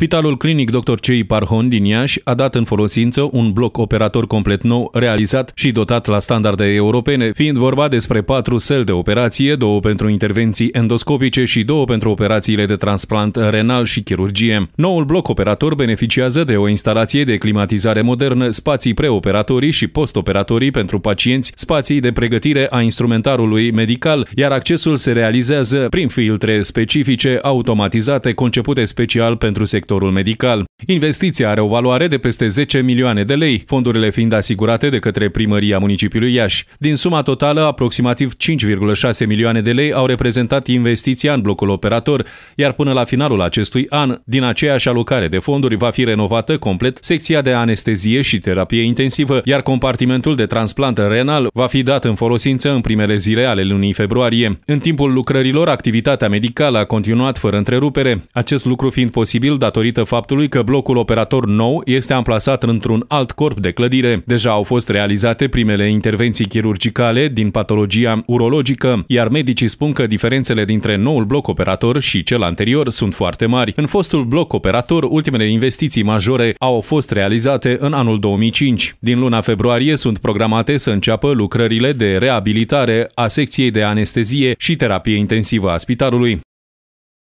Spitalul Clinic Dr. Cei Parhon din Iași a dat în folosință un bloc operator complet nou, realizat și dotat la standarde europene, fiind vorba despre patru săli de operație, două pentru intervenții endoscopice și două pentru operațiile de transplant renal și chirurgie. Noul bloc operator beneficiază de o instalație de climatizare modernă, spații preoperatorii și postoperatorii pentru pacienți, spații de pregătire a instrumentarului medical, iar accesul se realizează prin filtre specifice automatizate concepute special pentru sectorul sectorul medical. Investiția are o valoare de peste 10 milioane de lei, fondurile fiind asigurate de către primăria municipiului Iași. Din suma totală, aproximativ 5,6 milioane de lei au reprezentat investiția în blocul operator, iar până la finalul acestui an, din aceeași alocare de fonduri va fi renovată complet secția de anestezie și terapie intensivă, iar compartimentul de transplant renal va fi dat în folosință în primele zile ale lunii februarie. În timpul lucrărilor, activitatea medicală a continuat fără întrerupere, acest lucru fiind posibil datorită faptului că blocul operator nou este amplasat într-un alt corp de clădire. Deja au fost realizate primele intervenții chirurgicale din patologia urologică, iar medicii spun că diferențele dintre noul bloc operator și cel anterior sunt foarte mari. În fostul bloc operator, ultimele investiții majore au fost realizate în anul 2005. Din luna februarie sunt programate să înceapă lucrările de reabilitare a secției de anestezie și terapie intensivă a spitalului.